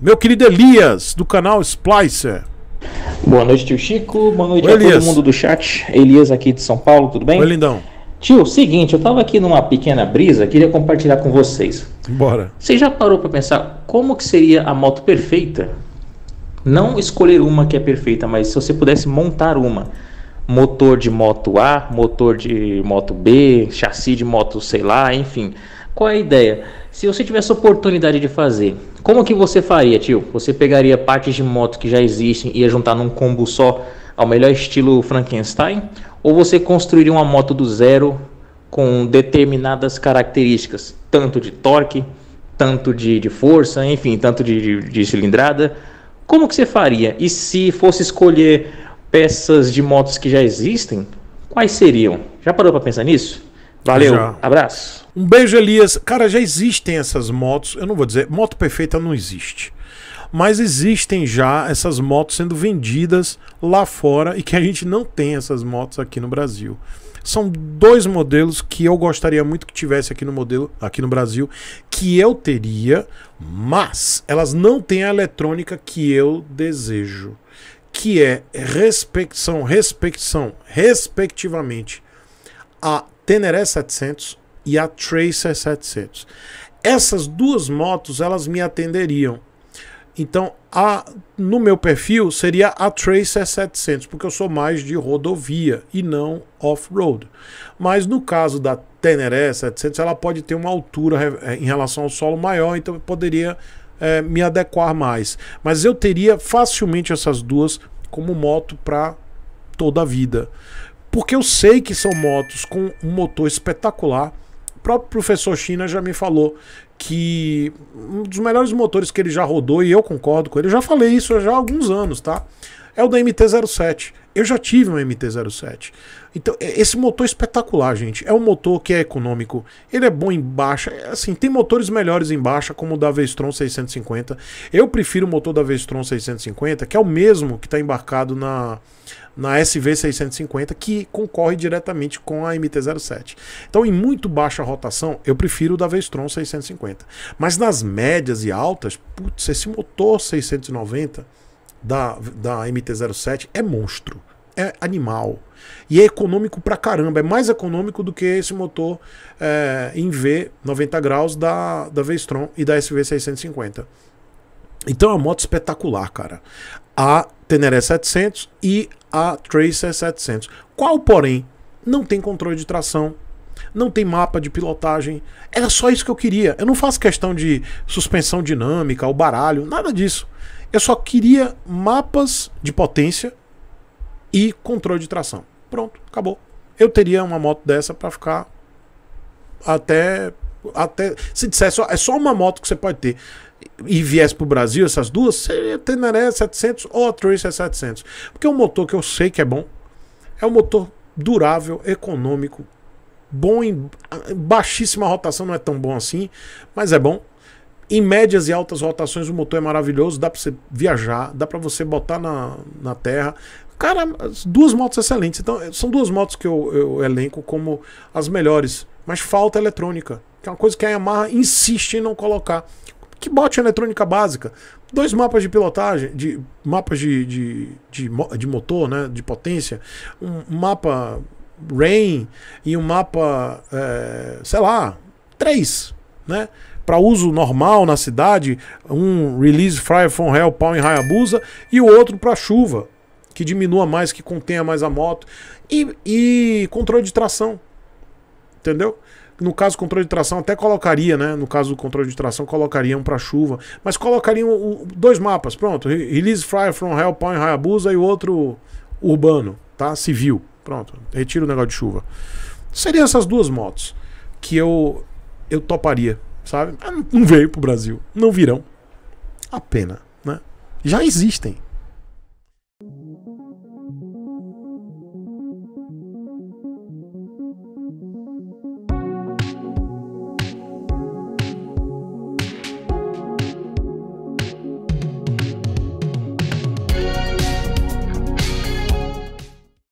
Meu querido Elias, do canal Splicer. Boa noite, tio Chico. Boa noite Oi, a todo mundo do chat. Elias aqui de São Paulo, tudo bem? Oi, lindão. Tio, seguinte, eu tava aqui numa pequena brisa, queria compartilhar com vocês. Bora. Você já parou para pensar como que seria a moto perfeita? Não escolher uma que é perfeita, mas se você pudesse montar uma. Motor de moto A, motor de moto B, chassi de moto sei lá, enfim. Qual é a ideia? Se você tivesse oportunidade de fazer, como que você faria, tio? Você pegaria partes de moto que já existem e ia juntar num combo só ao melhor estilo Frankenstein? Ou você construiria uma moto do zero com determinadas características, tanto de torque, tanto de, de força, enfim, tanto de, de, de cilindrada? Como que você faria? E se fosse escolher peças de motos que já existem, quais seriam? Já parou para pensar nisso? Valeu, já. abraço. Um beijo, Elias. Cara, já existem essas motos. Eu não vou dizer, moto perfeita não existe. Mas existem já essas motos sendo vendidas lá fora e que a gente não tem essas motos aqui no Brasil. São dois modelos que eu gostaria muito que tivesse aqui no modelo, aqui no Brasil, que eu teria, mas elas não têm a eletrônica que eu desejo, que é respecção, respecção, respectivamente a Teneré 700 e a Tracer 700. Essas duas motos, elas me atenderiam. Então, a, no meu perfil seria a Tracer 700, porque eu sou mais de rodovia e não off-road. Mas no caso da Teneré 700, ela pode ter uma altura eh, em relação ao solo maior, então eu poderia é, me adequar mais. Mas eu teria facilmente essas duas como moto para toda a vida porque eu sei que são motos com um motor espetacular. O próprio professor China já me falou que um dos melhores motores que ele já rodou, e eu concordo com ele, eu já falei isso já há alguns anos, tá? é o da MT-07. Eu já tive uma MT-07. Então, é, esse motor é espetacular, gente. É um motor que é econômico, ele é bom em baixa. É, assim, tem motores melhores em baixa, como o da Vestron 650. Eu prefiro o motor da Vestron 650, que é o mesmo que está embarcado na, na SV650, que concorre diretamente com a MT-07. Então, em muito baixa rotação, eu prefiro o da Vestron 650. Mas nas médias e altas, putz, esse motor 690 da, da MT-07 é monstro, é animal. E é econômico pra caramba, é mais econômico do que esse motor é, em V 90 graus da, da V-Strom e da SV650. Então é uma moto espetacular, cara. A Teneré 700 e a Tracer 700. Qual, porém, não tem controle de tração não tem mapa de pilotagem. Era só isso que eu queria. Eu não faço questão de suspensão dinâmica, o baralho, nada disso. Eu só queria mapas de potência e controle de tração. Pronto, acabou. Eu teria uma moto dessa para ficar até até se dissesse é só uma moto que você pode ter e viesse para o Brasil essas duas seria Teneré 700 ou a Tracer 700 porque é um motor que eu sei que é bom é um motor durável econômico bom em baixíssima rotação, não é tão bom assim, mas é bom. Em médias e altas rotações o motor é maravilhoso, dá para você viajar, dá para você botar na, na terra. Cara, duas motos excelentes. Então, eh, são duas motos que eu, eu elenco como as melhores, mas falta eletrônica, que é uma coisa que a Yamaha insiste em não colocar. Que bote eletrônica básica. Dois mapas de pilotagem, de mapas de, de, de, de motor, né, de potência, um mapa Rain e um mapa, é, sei lá, três, né? Para uso normal na cidade, um release Fire from Hell, Palm in Hayabusa, e o outro para chuva, que diminua mais, que contenha mais a moto, e, e controle de tração, entendeu? No caso controle de tração até colocaria, né? No caso do controle de tração colocariam para chuva, mas colocariam o, dois mapas, pronto, release Fire from Hell, Palm in Hayabusa e o outro urbano, tá? Civil. Pronto, retiro o negócio de chuva. Seriam essas duas motos que eu eu toparia, sabe? Ah, não veio pro Brasil, não virão. A pena, né? Já existem.